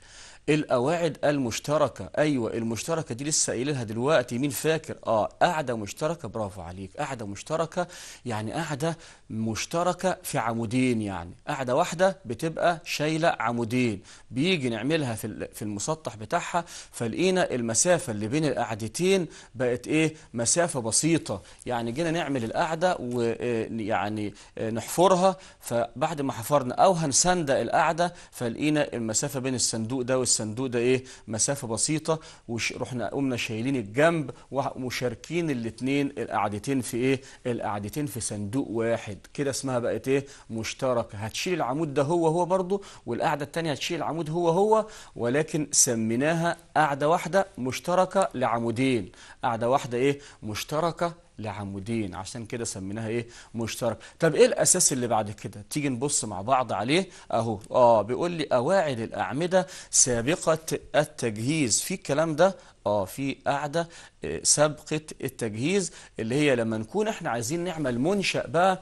القواعد المشتركة أيوة المشتركة دي لسه قايلينها دلوقتي مين فاكر آه قاعدة مشتركة برافو عليك قاعدة مشتركة يعني قاعدة مشتركة في عمودين يعني قاعدة واحدة بتبقى شايلة عمودين بيجي نعملها في المسطح بتاعها فلقينا المسافة اللي بين القعدتين بقت ايه مسافة بسيطة يعني جينا نعمل القاعدة ويعني آه، آه، نحفرها فبعد ما حفرنا او هنسندق القاعدة فلقينا المسافة بين الصندوق ده والصندوق ده ايه مسافة بسيطة ورحنا قمنا شايلين الجنب ومشاركين الاتنين القاعدتين في ايه القاعدتين في صندوق واحد واحد كده اسمها بقت ايه مشتركه هتشيل العمود ده هو هو برضه والقاعده الثانيه هتشيل العمود هو هو ولكن سميناها قاعده واحده مشتركه لعمودين قاعده واحده ايه مشتركه لعمودين عشان كده سميناها ايه مشترك طب ايه الاساس اللي بعد كده تيجي نبص مع بعض عليه اهو اه بيقول لي قواعد الاعمده سابقه التجهيز في الكلام ده اه في قاعده آه، سابقه التجهيز اللي هي لما نكون احنا عايزين نعمل منشا بقى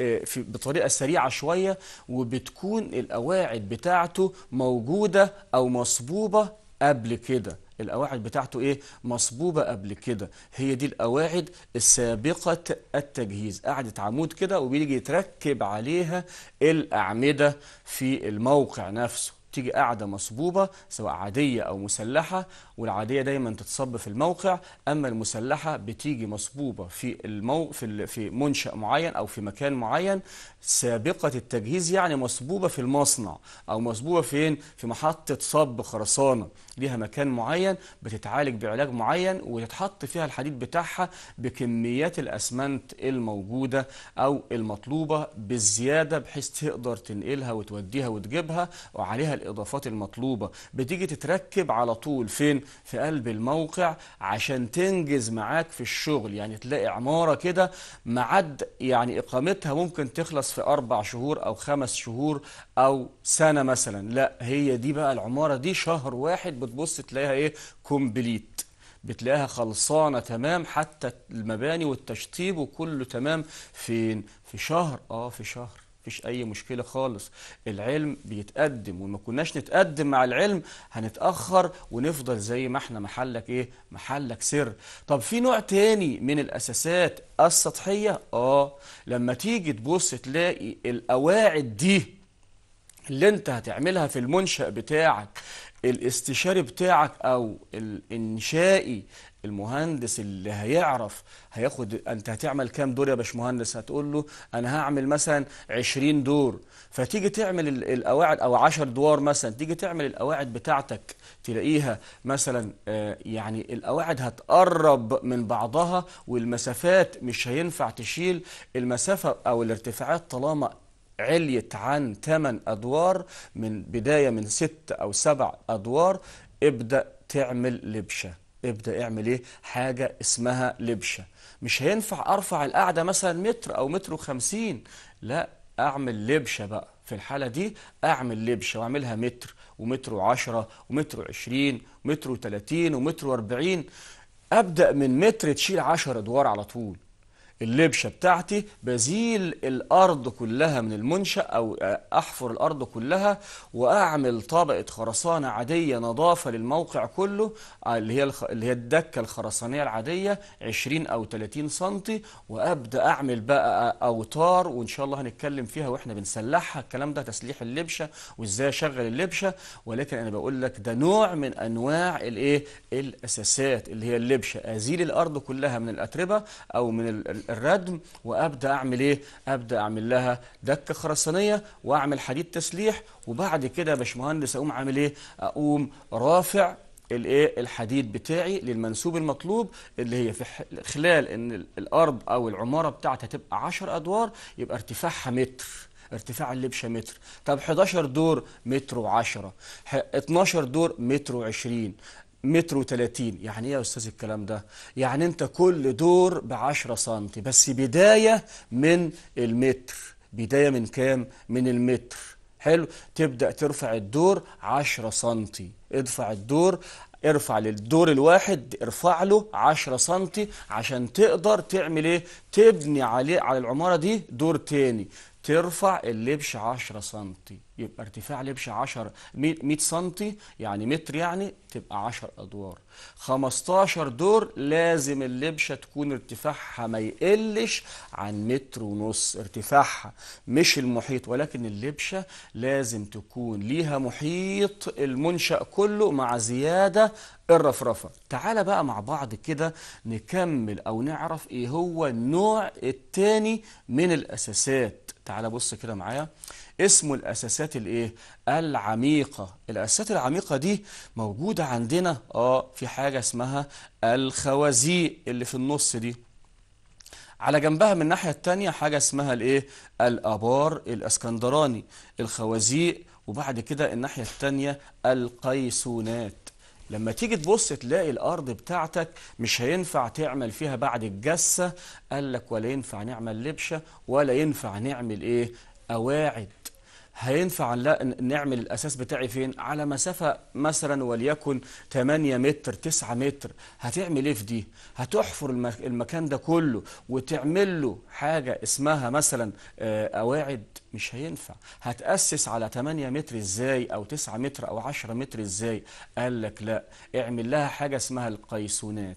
آه، في, بطريقه سريعه شويه وبتكون القواعد بتاعته موجوده او مصبوبه قبل كده القواعد بتاعته ايه مصبوبه قبل كده هي دي القواعد السابقه التجهيز قاعده عمود كده وبيجي يتركب عليها الاعمده في الموقع نفسه تيجي قاعدة مصبوبة سواء عادية أو مسلحة والعادية دايما تتصب في الموقع أما المسلحة بتيجي مصبوبة في المو في في منشأ معين أو في مكان معين سابقة التجهيز يعني مصبوبة في المصنع أو مصبوبة فين في محطة صب خرسانة ليها مكان معين بتتعالج بعلاج معين ويتحط فيها الحديد بتاعها بكميات الأسمنت الموجودة أو المطلوبة بالزيادة بحيث تقدر تنقلها وتوديها وتجيبها وعليها الاضافات المطلوبه بتيجي تتركب على طول فين في قلب الموقع عشان تنجز معاك في الشغل يعني تلاقي عماره كده معد يعني اقامتها ممكن تخلص في اربع شهور او خمس شهور او سنه مثلا لا هي دي بقى العماره دي شهر واحد بتبص تلاقيها ايه كومبليت بتلاقيها خلصانة تمام حتى المباني والتشطيب وكله تمام فين في شهر اه في شهر مفيش اي مشكله خالص العلم بيتقدم وما كناش نتقدم مع العلم هنتاخر ونفضل زي ما احنا محلك ايه محلك سر طب في نوع تاني من الاساسات السطحيه اه لما تيجي تبص تلاقي القواعد دي اللي انت هتعملها في المنشأ بتاعك الاستشاري بتاعك او الانشائي المهندس اللي هيعرف هياخد انت هتعمل كام دور يا باشمهندس هتقول له انا هعمل مثلا 20 دور فتيجي تعمل القواعد او 10 دوار مثلا تيجي تعمل القواعد بتاعتك تلاقيها مثلا آه، يعني القواعد هتقرب من بعضها والمسافات مش هينفع تشيل المسافه او الارتفاعات طالما عليت عن 8 ادوار من بدايه من 6 او 7 ادوار ابدا تعمل لبشه ابدا اعمل ايه حاجه اسمها لبشه مش هينفع ارفع القعده مثلا متر او متر وخمسين لا اعمل لبشه بقى في الحاله دي اعمل لبشه واعملها متر ومتر وعشرة ومتر وعشرين ومتر وتلاتين ومتر واربعين ابدا من متر تشيل عشرة ادوار على طول اللبشه بتاعتي بزيل الارض كلها من المنشا او احفر الارض كلها واعمل طبقه خرسانه عاديه نظافه للموقع كله اللي هي اللي هي الدكه الخرسانيه العاديه 20 او 30 سم وابدا اعمل بقى اوتار وان شاء الله هنتكلم فيها واحنا بنسلحها الكلام ده تسليح اللبشه وازاي اشغل اللبشه ولكن انا بقول لك ده نوع من انواع الايه الاساسات اللي هي اللبشه ازيل الارض كلها من الاتربه او من ال... الردم وابدا اعمل ايه ابدا اعمل لها دكه خرسانيه واعمل حديد تسليح وبعد كده يا باشمهندس اقوم عامل ايه اقوم رافع الايه الحديد بتاعي للمنسوب المطلوب اللي هي في خلال ان الارض او العماره بتاعتها تبقى 10 ادوار يبقى ارتفاعها متر ارتفاع اللبشه متر طب 11 دور متر و10 12 دور متر و20 متر وتلاتين يعني ايه يا استاذ الكلام ده يعني انت كل دور بعشرة سنتي بس بداية من المتر بداية من كام من المتر حلو تبدأ ترفع الدور عشرة سنتي ادفع الدور ارفع للدور الواحد ارفع له 10 سم عشان تقدر تعمل ايه تبني عليه على العماره دي دور تاني ترفع اللبش 10 سم يبقى ارتفاع لبش 10 100 سم يعني متر يعني تبقى 10 ادوار 15 دور لازم اللبشه تكون ارتفاعها ما يقلش عن متر ونص ارتفاعها مش المحيط ولكن اللبشه لازم تكون ليها محيط المنشا كله مع زياده الرفرفه تعالى بقى مع بعض كده نكمل او نعرف ايه هو النوع الثاني من الاساسات تعال بص كده معايا اسمه الاساسات الايه العميقه الاساسات العميقه دي موجوده عندنا اه في حاجه اسمها الخوازيق اللي في النص دي على جنبها من الناحيه الثانيه حاجه اسمها الايه الابار الاسكندراني الخوازيق وبعد كده الناحيه الثانيه القيسونات لما تيجي تبص تلاقي الارض بتاعتك مش هينفع تعمل فيها بعد الجسه قال لك ولا ينفع نعمل لبشه ولا ينفع نعمل ايه قواعد هينفع نعمل الأساس بتاعي فين على مسافة مثلا وليكن 8 متر 9 متر هتعمل إيه في دي هتحفر المكان ده كله وتعمل له حاجة اسمها مثلا قواعد آه، مش هينفع هتأسس على 8 متر إزاي أو 9 متر أو 10 متر إزاي قال لك لا اعمل لها حاجة اسمها القيسونات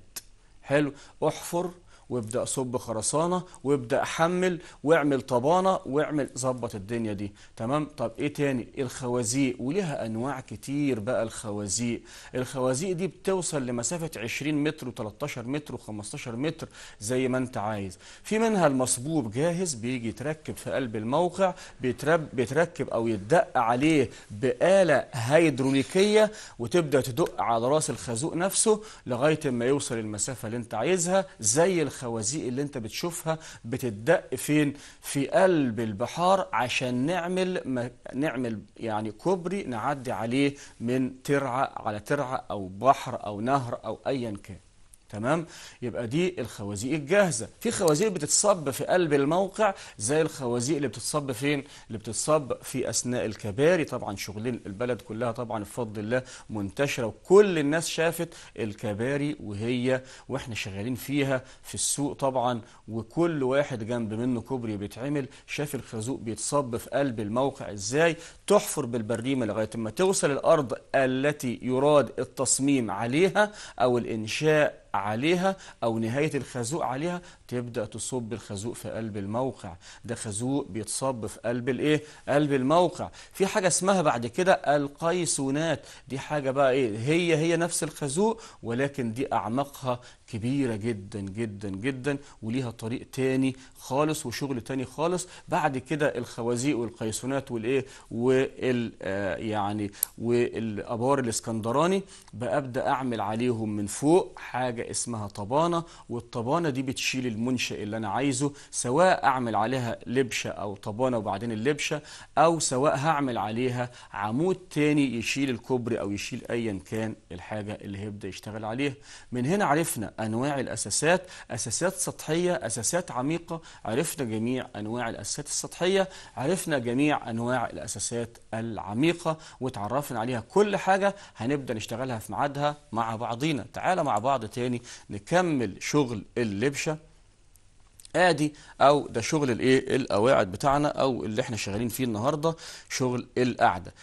حلو احفر وابدا صب خرسانه وابدا حمل واعمل طبانه واعمل ظبط الدنيا دي تمام طب ايه تاني الخوازيق وليها انواع كتير بقى الخوازيق الخوازيق دي بتوصل لمسافه 20 متر و13 متر و15 متر زي ما انت عايز في منها المصبوب جاهز بيجي يتركب في قلب الموقع بيترب بيتركب او يدق عليه بآلة هيدروليكيه وتبدا تدق على راس الخازوق نفسه لغايه ما يوصل المسافه اللي انت عايزها زي الخ... الخوازيق اللي انت بتشوفها بتدق فين في قلب البحار عشان نعمل ما نعمل يعني كوبري نعدي عليه من ترعه على ترعه او بحر او نهر او ايا كان تمام يبقى دي الخوازيق الجاهزه في خوازيق بتتصب في قلب الموقع زي الخوازيق اللي بتتصب فين اللي بتتصب في اثناء الكباري طبعا شغلين البلد كلها طبعا بفضل الله منتشره وكل الناس شافت الكباري وهي واحنا شغالين فيها في السوق طبعا وكل واحد جنب منه كوبري بيتعمل شاف الخازوق بيتصب في قلب الموقع ازاي تحفر بالبريمه لغايه ما توصل الارض التي يراد التصميم عليها او الانشاء عليها أو نهاية الخازوق عليها تبدأ تصب الخازوق في قلب الموقع ده خازوق بيتصب في قلب الايه قلب الموقع في حاجة اسمها بعد كده القيسونات دي حاجة بقى ايه هي هي نفس الخازوق ولكن دي أعمقها كبيرة جدا جدا جدا وليها طريق تاني خالص وشغل تاني خالص بعد كده الخوازيق والقيسونات والايه وال آه، يعني والابار الاسكندراني بابدا اعمل عليهم من فوق حاجه اسمها طبانه والطبانه دي بتشيل المنشئ اللي انا عايزه سواء اعمل عليها لبشه او طبانه وبعدين اللبشه او سواء هعمل عليها عمود تاني يشيل الكوبري او يشيل ايا كان الحاجه اللي هيبدا يشتغل عليها من هنا عرفنا انواع الاساسات اساسات سطحيه اساسات عميقه عرفنا جميع انواع الاساسات السطحيه عرفنا جميع انواع الاساسات العميقه وتعرفنا عليها كل حاجه هنبدا نشتغلها في ميعادها مع بعضينا تعالى مع بعض تاني نكمل شغل اللبشه ادي او ده شغل الايه القواعد بتاعنا او اللي احنا شغالين فيه النهارده شغل القعده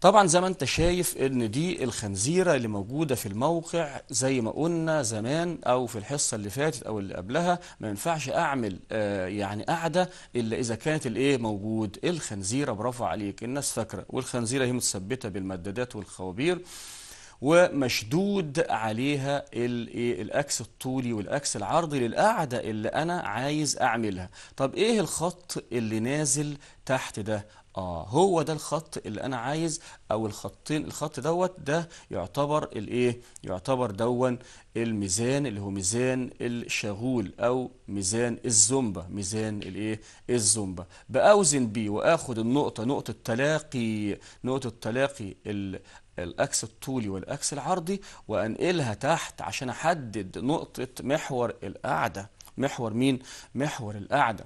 طبعا زي ما انت شايف ان دي الخنزيره اللي موجوده في الموقع زي ما قلنا زمان او في الحصه اللي فاتت او اللي قبلها ما ينفعش اعمل آه يعني قاعده الا اذا كانت الايه موجود الخنزيره برافو عليك الناس فاكره والخنزيره هي متثبته بالمدادات والخوابير ومشدود عليها إيه، الاكس الطولي والاكس العرضي للقاعده اللي انا عايز اعملها طب ايه الخط اللي نازل تحت ده اه هو ده الخط اللي انا عايز او الخطين الخط دوت ده يعتبر الايه يعتبر دون الميزان اللي هو ميزان الشغول او ميزان الزومبا ميزان الايه الزومبا باوزن بيه واخد النقطه نقطه تلاقي نقطه تلاقي الاكس الطولي والاكس العرضي وانقلها تحت عشان احدد نقطه محور القاعده محور مين محور القاعده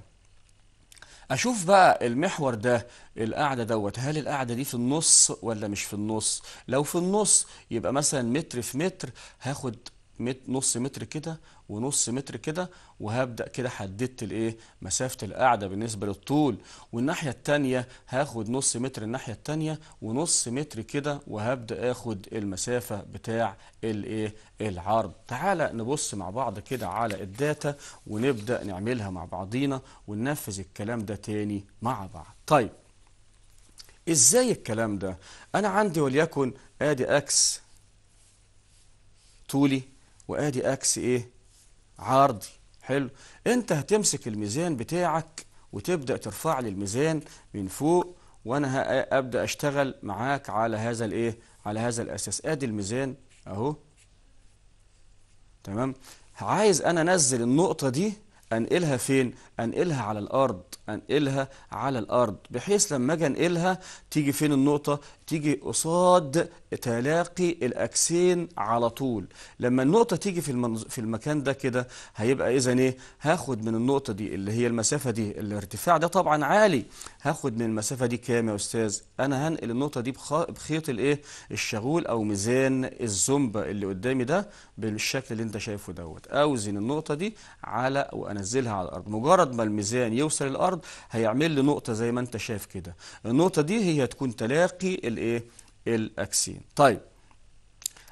اشوف بقى المحور ده القاعده دوت هل القاعده دي في النص ولا مش في النص لو في النص يبقى مثلا متر في متر هاخد نص متر كده ونص متر كده وهبدأ كده حددت الايه مسافة القاعدة بالنسبة للطول والناحية الثانيه هاخد نص متر الناحية الثانيه ونص متر كده وهبدأ اخد المسافة بتاع الايه العرض تعالى نبص مع بعض كده على الداتا ونبدأ نعملها مع بعضينا وننفذ الكلام ده تاني مع بعض طيب ازاي الكلام ده انا عندي وليكن ادي اكس طولي وادي اكس ايه عرضي حلو انت هتمسك الميزان بتاعك وتبدا ترفع لي الميزان من فوق وانا ابدا اشتغل معاك على هذا الايه على هذا الاساس ادي الميزان اهو تمام عايز انا انزل النقطه دي انقلها فين انقلها على الارض انقلها على الارض بحيث لما اجي انقلها تيجي فين النقطه تيجي قصاد تلاقي الاكسين على طول لما النقطه تيجي في المنز... في المكان ده كده هيبقى اذا ايه هاخد من النقطه دي اللي هي المسافه دي الارتفاع ده طبعا عالي هاخد من المسافه دي كام يا استاذ انا هنقل النقطه دي بخ... بخيط الايه الشغول او ميزان الزومبا اللي قدامي ده بالشكل اللي انت شايفه دوت اوزن النقطه دي على وانزلها على الارض مجرد ما الميزان يوصل الارض الارض هيعمل لي نقطه زي ما انت شايف كده النقطه دي هي تكون تلاقي الايه الاكسين طيب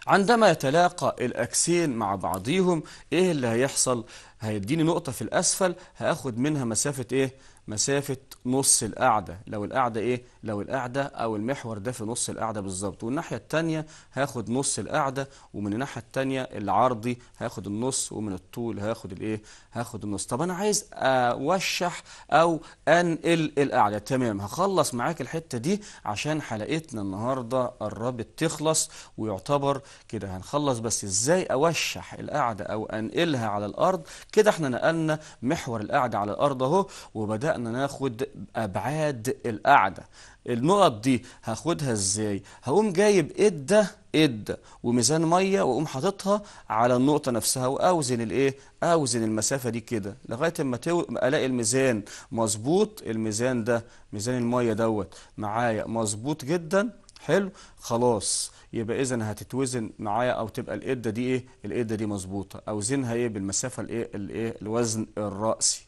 عندما يتلاقى الاكسين مع بعضيهم ايه اللي هيحصل هيديني نقطه في الاسفل هاخد منها مسافه ايه مسافة نص القعدة لو القعدة ايه لو القعدة او المحور ده في نص القعدة بالظبط والناحية التانية هاخد نص القعدة ومن الناحية التانية العرضي هاخد النص ومن الطول هاخد الايه هاخد النص طب انا عايز اوشح او انقل القعدة تمام هخلص معاك الحتة دي عشان حلقتنا النهاردة قربت تخلص ويعتبر كده هنخلص بس ازاي اوشح القعدة او انقلها على الارض كده احنا نقلنا محور القعدة على الارض اهو وبدأ بدأنا ناخد أبعاد القعدة النقط دي هاخدها ازاي هقوم جايب إدة إدة وميزان مية وأقوم حاططها على النقطة نفسها وأوزن الإيه أوزن المسافة دي كده لغاية أما تو... ألاقي الميزان مظبوط الميزان ده ميزان المية دوت معايا مظبوط جدا حلو خلاص يبقى اذا هتتوزن معايا او تبقى الاده دي ايه الاده دي مظبوطه اوزنها ايه بالمسافه الايه الايه الوزن الراسي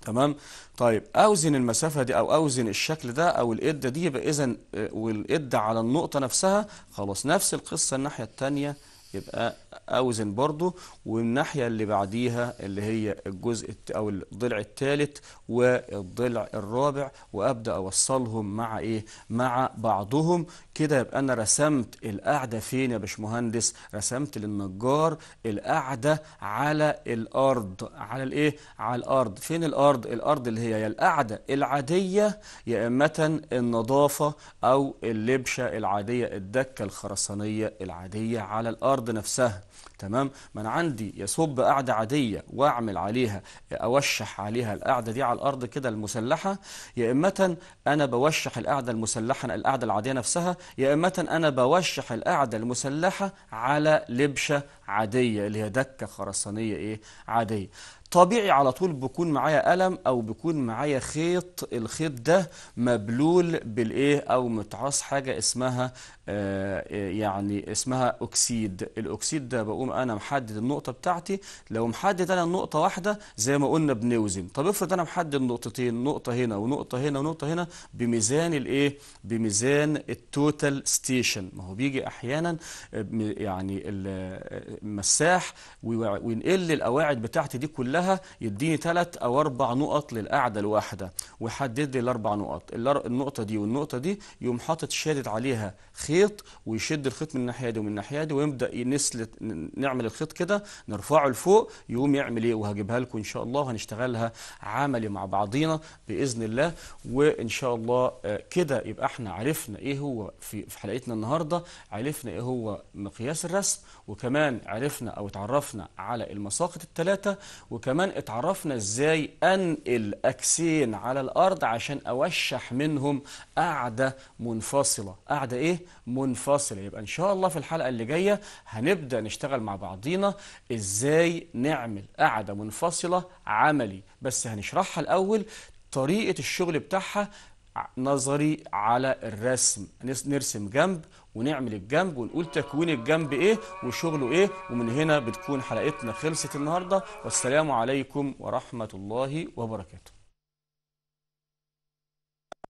تمام طيب اوزن المسافه دي او اوزن الشكل ده او الاده دي يبقى اذا آه، والاده على النقطه نفسها خلاص نفس القصه الناحيه الثانيه يبقى اوزن برضه والناحيه اللي بعديها اللي هي الجزء او الضلع الثالث والضلع الرابع وابدا اوصلهم مع ايه مع بعضهم كده يبقى انا رسمت القعده فين يا باشمهندس رسمت للنجار القعده على الارض على الايه على الارض فين الارض الارض اللي هي يا القعده العاديه يا اما النظافه او اللبشه العاديه الدكه الخرسانيه العاديه على الارض نفسها تمام ما انا عندي يصب قاعده عاديه واعمل عليها اوشح عليها القاعده دي على الارض كده المسلحه يا اما انا بوشح القاعده المسلحه القاعده العاديه نفسها يا اما انا بوشح القاعده المسلحه على لبشه عاديه اللي هي دكه خرسانيه ايه عاديه طبيعي على طول بكون معايا قلم او بكون معايا خيط الخيط ده مبلول بالايه او متعاص حاجه اسمها آه، آه، يعني اسمها أكسيد الأكسيد ده بقوم أنا محدد النقطة بتاعتي لو محدد أنا النقطة واحدة زي ما قلنا بنوزن طب افرض أنا محدد نقطتين نقطة هنا ونقطة هنا ونقطة هنا بميزان الإيه بميزان التوتال ستيشن ما هو بيجي أحيانا آه، يعني المساح وينقل القواعد بتاعتي دي كلها يديني ثلاث أو أربع نقط للقاعدة الواحدة ويحدد لي الأربع نقط النقطة دي والنقطة دي يقوم حاطط شادد عليها خير الخيط ويشد الخيط من الناحيه دي ومن الناحيه دي ويبدا ينسل نعمل الخيط كده نرفعه لفوق يقوم يعمل ايه وهجيبها لكم ان شاء الله وهنشتغلها عملي مع بعضينا باذن الله وان شاء الله آه، كده يبقى احنا عرفنا ايه هو في حلقتنا النهارده عرفنا ايه هو مقياس الرسم وكمان عرفنا او اتعرفنا على المساقط الثلاثه وكمان اتعرفنا ازاي انقل اكسين على الارض عشان اوشح منهم قاعده منفصله قاعده ايه منفصلة يبقى إن شاء الله في الحلقة اللي جاية هنبدأ نشتغل مع بعضينا إزاي نعمل قاعدة منفصلة عملي بس هنشرحها الأول طريقة الشغل بتاعها نظري على الرسم نرسم جنب ونعمل الجنب ونقول تكوين الجنب ايه وشغله ايه ومن هنا بتكون حلقتنا خلصت النهارده والسلام عليكم ورحمه الله وبركاته